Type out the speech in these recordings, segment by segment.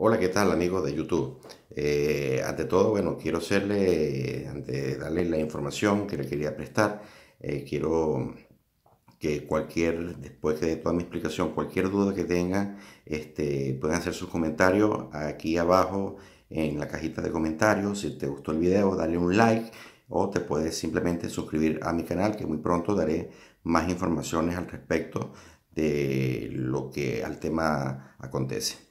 Hola, ¿qué tal amigos de YouTube? Eh, ante todo, bueno, quiero hacerle, ante darle la información que le quería prestar, eh, quiero que cualquier, después de toda mi explicación, cualquier duda que tenga este, pueden hacer sus comentarios aquí abajo en la cajita de comentarios. Si te gustó el video, dale un like o te puedes simplemente suscribir a mi canal que muy pronto daré más informaciones al respecto de lo que al tema acontece.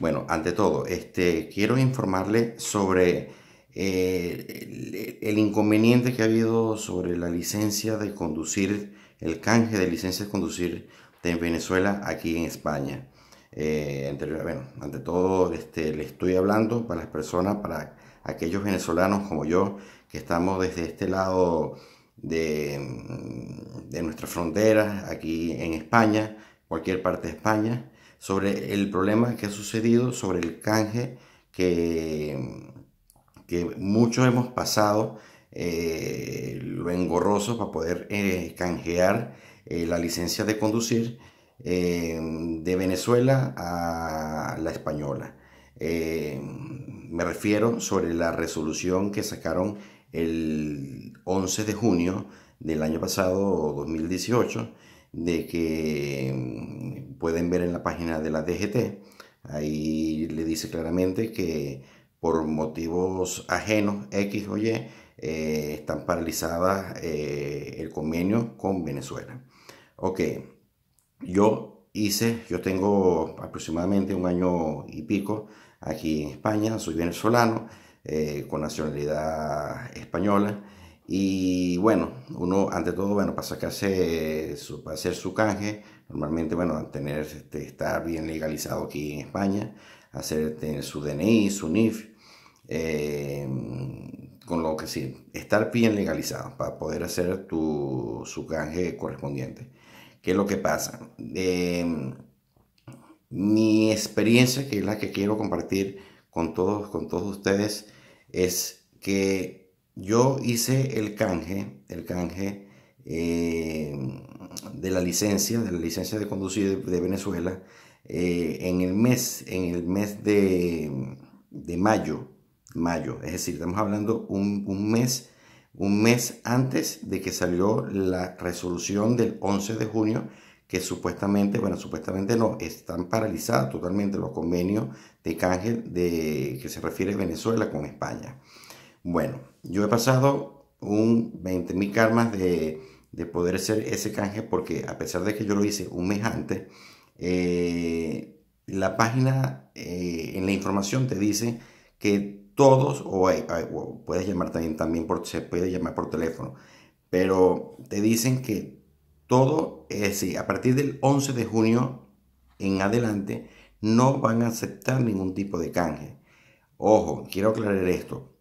Bueno, ante todo, este, quiero informarle sobre eh, el, inconveniente que ha habido sobre la licencia de conducir, el canje de licencia de conducir de Venezuela aquí en España. Eh, bueno, ante todo, este, le estoy hablando para las personas, para aquellos venezolanos como yo, que estamos desde este lado de, nuestra frontera, aquí en España, cualquier parte de España sobre el problema que ha sucedido, sobre el canje que, que muchos hemos pasado, eh, lo engorroso para poder eh, canjear eh, la licencia de conducir de Venezuela a la española. me refiero sobre la resolución que sacaron el 11 de junio del año pasado 2018 de que mm, pueden ver en la página de la DGT. Ahí le dice claramente que por motivos ajenos X o Y eh, están paralizadas eh, el convenio con Venezuela. Ok, yo hice, yo tengo aproximadamente un año y pico aquí en España, soy venezolano eh, con nacionalidad española. Y bueno, uno ante todo, bueno, para sacarse, su, para hacer su canje, normalmente, bueno, tener, este, estar bien legalizado aquí en España, hacer tener su DNI, su NIF, em, con lo que sí, estar bien legalizado para poder hacer tu, su canje correspondiente. ¿Qué es lo que pasa? Em, mi experiencia, que es la que quiero compartir con todos, con todos ustedes, es que yo hice el canje, el canje eh, de la licencia, de la licencia de conducir de, Venezuela, eh, en el mes, en el mes de, mayo, mayo, es decir, estamos hablando un, mes, un mes antes de que salió la resolución del 11 de junio que supuestamente, bueno, supuestamente no, están paralizados totalmente los convenios de canje de, que se refiere Venezuela con España. Bueno, yo he pasado un 20.000 karmas de, poder hacer ese canje porque a pesar de que yo lo hice un mes antes, eh, la página eh, en la información te dice que todos, o, puedes llamar también, también por, se puede llamar por teléfono, pero te dicen que todo, es eh, sí, a partir del 11 de junio en adelante, no van a aceptar ningún tipo de canje. Ojo, quiero aclarar esto.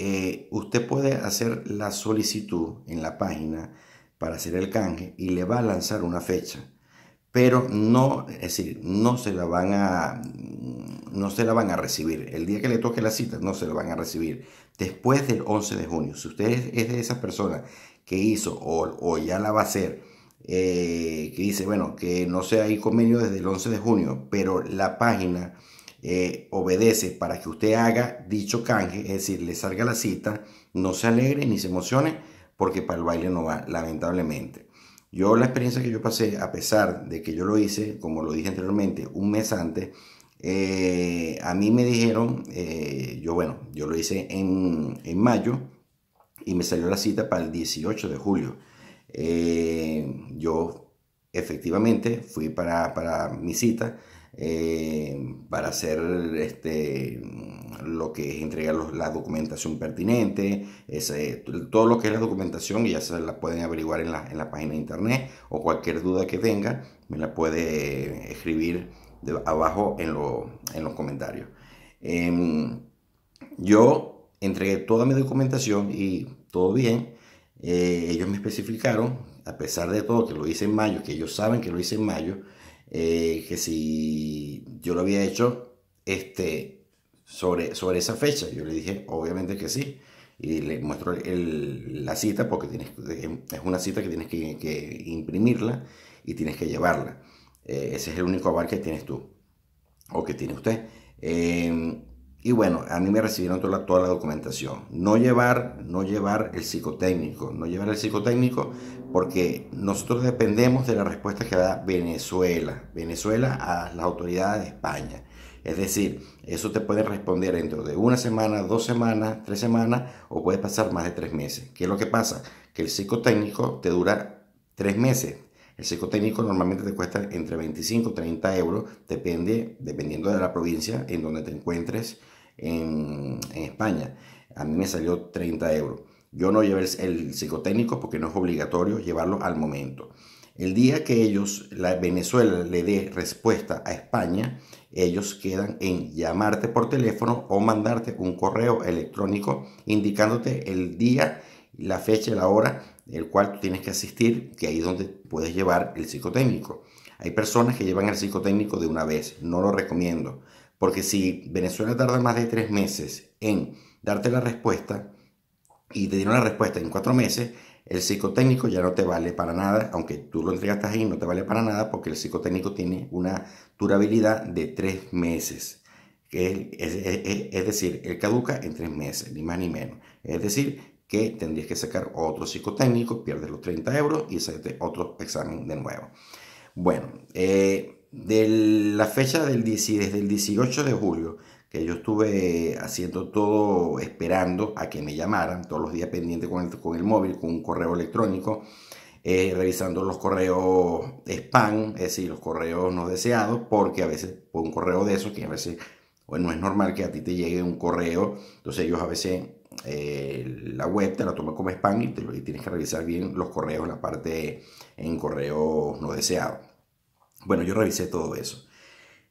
Eh, usted puede hacer la solicitud en la página para hacer el canje y le va a lanzar una fecha pero no, es decir, no se la van a no se la van a recibir. El día que le toque la cita no se la van a recibir. Después del 11 de junio, si usted es de esas personas que hizo o, ya la va a hacer, eh, que dice, bueno, que no sea hay convenio desde el 11 de junio, pero la página eh, obedece para que usted haga dicho canje, es decir, le salga la cita, no se alegre ni se emocione, porque para el baile no va, lamentablemente. Yo la experiencia que yo pasé, a pesar de que yo lo hice, como lo dije anteriormente, un mes antes, eh, a mí me dijeron, eh, yo bueno, yo lo hice en, mayo y me salió la cita para el 18 de julio. yo efectivamente fui para, para mi cita, eh, para hacer este, lo que es entregar la documentación pertinente, ese, todo lo que es la documentación, ya se la pueden averiguar en la, página de internet o cualquier duda que tenga, me la puede escribir abajo en, los comentarios. Em, yo entregué toda mi documentación y todo bien. Eh, ellos me especificaron, a pesar de todo, que lo hice en mayo, que ellos saben que lo hice en mayo, eh, que si yo lo había hecho este, sobre, sobre esa fecha. Yo le dije, obviamente que sí. Y le muestro la cita porque tienes, es una cita que tienes que, imprimirla y tienes que llevarla. Eh, ese es el único aval que tienes tú o que tiene usted. Em, y bueno, a mí me recibieron toda la, documentación. No llevar, no llevar el psicotécnico, no llevar el psicotécnico porque nosotros dependemos de la respuesta que da Venezuela, Venezuela a las autoridades de España. Es decir, eso te puede responder dentro de una semana, dos semanas, tres semanas o puede pasar más de tres meses. ¿Qué es lo que pasa? Que el psicotécnico te dura tres meses, el psicotécnico normalmente te cuesta entre 25 y 30 euros, depende, dependiendo de la provincia en donde te encuentres en, España. A mí me salió 30 euros. Yo no llevé el, psicotécnico porque no es obligatorio llevarlo al momento. El día que ellos, la Venezuela, le dé respuesta a España, ellos quedan en llamarte por teléfono o mandarte un correo electrónico indicándote el día, la fecha y la hora el cual tienes que asistir, que ahí es donde puedes llevar el psicotécnico. Hay personas que llevan el psicotécnico de una vez, no lo recomiendo, porque si Venezuela tarda más de tres meses en darte la respuesta y te dieron la respuesta en cuatro meses, el psicotécnico ya no te vale para nada, aunque tú lo entregaste ahí, no te vale para nada porque el psicotécnico tiene una durabilidad de tres meses. es, decir, él caduca en tres meses, ni más ni menos. Es decir, que tendrías que sacar otro psicotécnico, pierdes los 30 euros y hacerte otro examen de nuevo. Bueno, eh, de la fecha del, desde el 18 de julio, que yo estuve haciendo todo, esperando a que me llamaran, todos los días pendientes con el, con el móvil, con un correo electrónico, eh, revisando los correos spam, es decir, los correos no deseados, porque a veces un correo de esos, que a veces no es normal que a ti te llegue un correo, entonces ellos a veces la web, te la toma como spam y, tienes que revisar bien los correos, la parte en correo no deseado Bueno, yo revisé todo eso.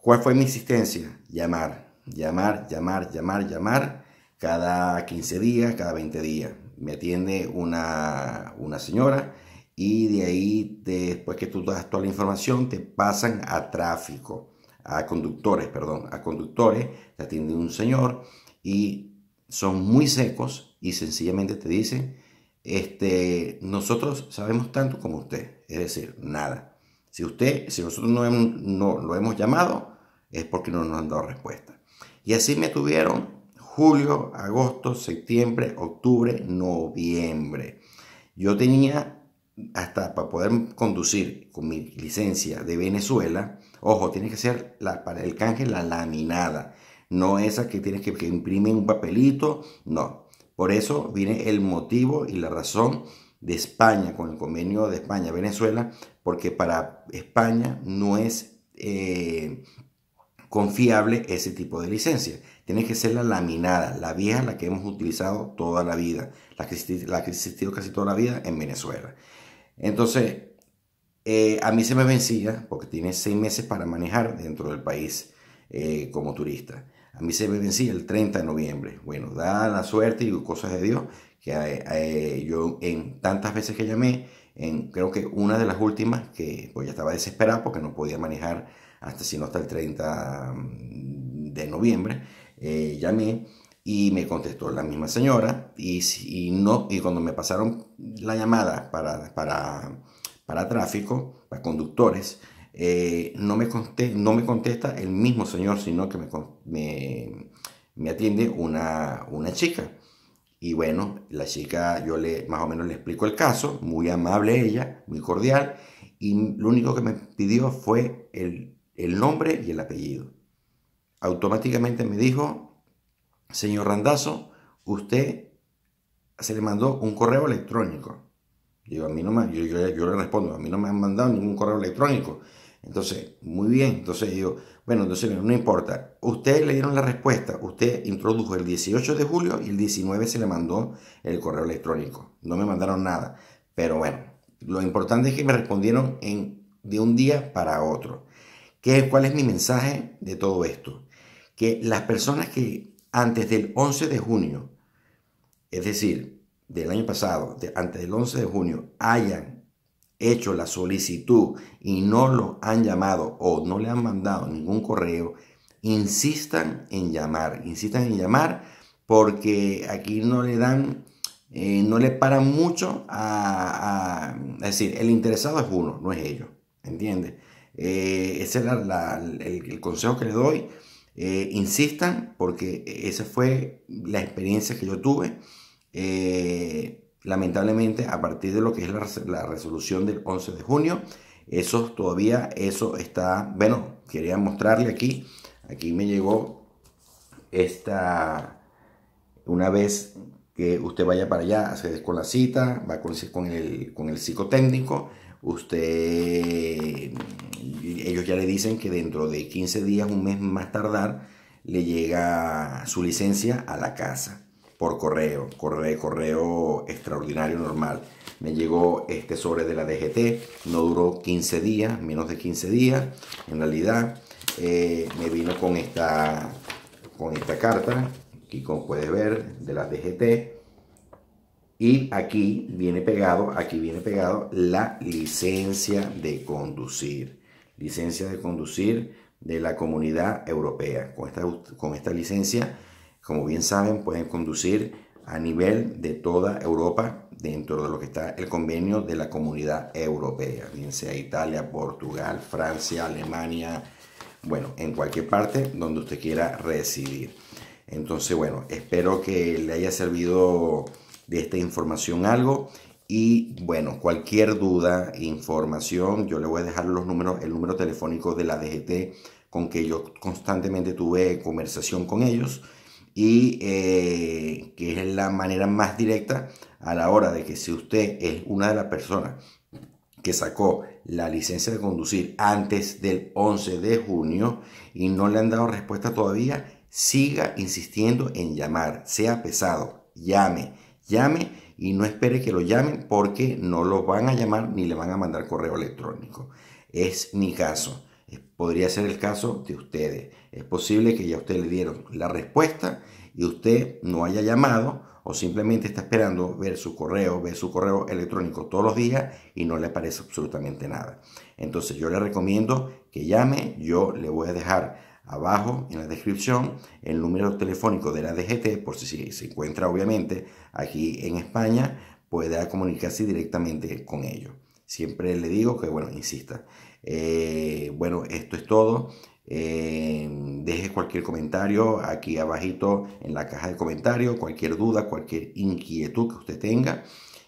¿Cuál fue mi insistencia? Llamar, llamar, llamar, llamar, llamar cada 15 días, cada 20 días. Me atiende una, una señora y de ahí, después que tú das toda la información, te pasan a tráfico, a conductores, perdón, a conductores, te atiende un señor y son muy secos y sencillamente te dicen, este, nosotros sabemos tanto como usted, es decir, nada. Si usted, si nosotros no, no lo hemos llamado, es porque no nos han dado respuesta. Y así me tuvieron julio, agosto, septiembre, octubre, noviembre. Yo tenía hasta para poder conducir con mi licencia de Venezuela, ojo, tiene que ser la, para el canje la laminada no esa que tienes que, imprimir un papelito, no. Por eso viene el motivo y la razón de España, con el convenio de España-Venezuela, porque para España no es eh, confiable ese tipo de licencia. Tiene que ser la laminada, la vieja, la que hemos utilizado toda la vida, la que, la existido casi toda la vida en Venezuela. Entonces, eh, a mí se me vencía porque tiene seis meses para manejar dentro del país eh, como turista a mí se me vencía el 30 de noviembre. Bueno, da la suerte y cosas de Dios que eh, eh, yo en tantas veces que llamé, en, creo que una de las últimas, que pues, ya estaba desesperado porque no podía manejar hasta sino hasta el 30 mm, de noviembre, eh, llamé y me contestó la misma señora y, no, y cuando me pasaron la llamada para, para, para tráfico, para conductores, eh, no, me contesta, el mismo señor, sino que me, atiende una, chica. Y bueno, la chica, yo le más o menos le explico el caso, muy amable ella, muy cordial, y lo único que me pidió fue el, nombre y el apellido. Automáticamente me dijo, señor Randazo, usted se le mandó un correo electrónico. a mí yo le respondo, a mí no me han mandado ningún correo electrónico. Entonces, muy bien, entonces digo, bueno, entonces no importa, ustedes le dieron la respuesta, usted introdujo el 18 de julio y el 19 se le mandó el correo electrónico, no me mandaron nada, pero bueno, lo importante es que me respondieron en, de un día para otro. ¿Qué, ¿Cuál es mi mensaje de todo esto? Que las personas que antes del 11 de junio, es decir, del año pasado, antes del 11 de junio, hayan hecho la solicitud y no lo han llamado o no le han mandado ningún correo, insistan en llamar, insistan en llamar porque aquí no le dan, eh, no le paran mucho a, decir, el interesado es uno, no es ellos, Entiende? Eh, ese era el, consejo que le doy. Eh, insistan porque esa fue la experiencia que yo tuve lamentablemente, a partir de lo que es la, resolución del 11 de junio, eso todavía, eso está, bueno, quería mostrarle aquí, aquí me llegó esta, una vez que usted vaya para allá, hace con la cita, va con, con, con el psicotécnico, usted, ellos ya le dicen que dentro de 15 días, un mes más tardar, le llega su licencia a la casa por correo, correo, correo extraordinario normal. Me llegó este sobre de la DGT, no duró 15 días, menos de 15 días, en realidad. Eh, me vino con esta, con esta carta, aquí como puedes ver, de la DGT. Y aquí viene pegado, aquí viene pegado la licencia de conducir. Licencia de conducir de la comunidad europea. Con con esta licencia como bien saben, pueden conducir a nivel de toda Europa dentro de lo que está el convenio de la comunidad europea, bien sea Italia, Portugal, Francia, Alemania, bueno, en cualquier parte donde usted quiera residir. Entonces, bueno, espero que le haya servido de esta información algo y bueno, cualquier duda, información, yo le voy a dejar los números, el número telefónico de la DGT con que yo constantemente tuve conversación con ellos y eh, que es la manera más directa a la hora de que si usted es una de las personas que sacó la licencia de conducir antes del 11 de junio y no le han dado respuesta todavía, siga insistiendo en llamar, sea pesado, llame, llame y no espere que lo llamen porque no lo van a llamar ni le van a mandar correo electrónico. Es mi caso. Eh, podría ser el caso de ustedes. Es posible que ya usted le dieron la respuesta y usted no haya llamado o simplemente está esperando ver su correo, ver su correo electrónico todos los días y no le aparece absolutamente nada. Entonces yo le recomiendo que llame, yo le voy a dejar abajo en la descripción el número telefónico de la DGT por si se encuentra obviamente aquí en España, pueda comunicarse directamente con ellos. Siempre le digo que, bueno, insista. Eh, bueno, esto es todo. Eh, deje cualquier comentario aquí abajito en la caja de comentarios, cualquier duda, cualquier inquietud que usted tenga,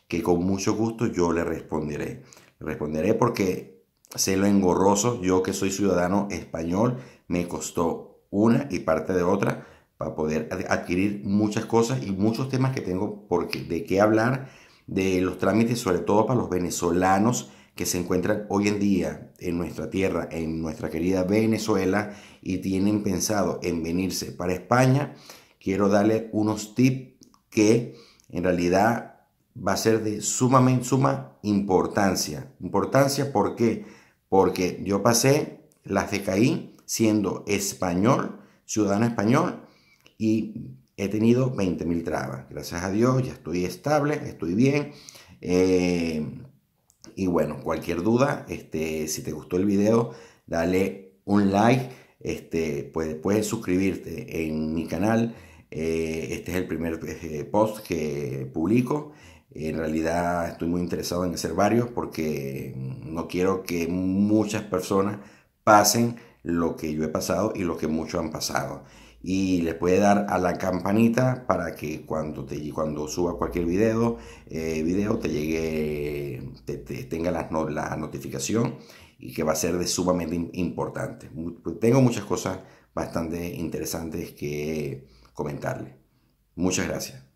que con mucho gusto yo le responderé. responderé porque sé lo engorroso, yo que soy ciudadano español, me costó una y parte de otra para poder adquirir muchas cosas y muchos temas que tengo porque de qué hablar de los trámites, sobre todo para los venezolanos que se encuentran hoy en día en nuestra tierra, en nuestra querida Venezuela, y tienen pensado en venirse para España, quiero darle unos tips que en realidad va a ser de sumamente suma importancia. Importancia, ¿por qué? Porque yo pasé las de siendo español, ciudadano español, y he tenido 20.000 trabas. Gracias a Dios, ya estoy estable, estoy bien. Eh, y bueno, cualquier duda, este, si te gustó el video, dale un like. Este, pues, puedes suscribirte en mi canal. Eh, este es el primer este, post que publico. En realidad estoy muy interesado en hacer varios porque no quiero que muchas personas pasen lo que yo he pasado y lo que muchos han pasado y le puede dar a la campanita para que cuando, te, cuando suba cualquier video, eh, te llegue, te, tenga la, la, notificación y que va a ser de sumamente importante. Pues, tengo muchas cosas bastante interesantes que comentarles. Muchas gracias.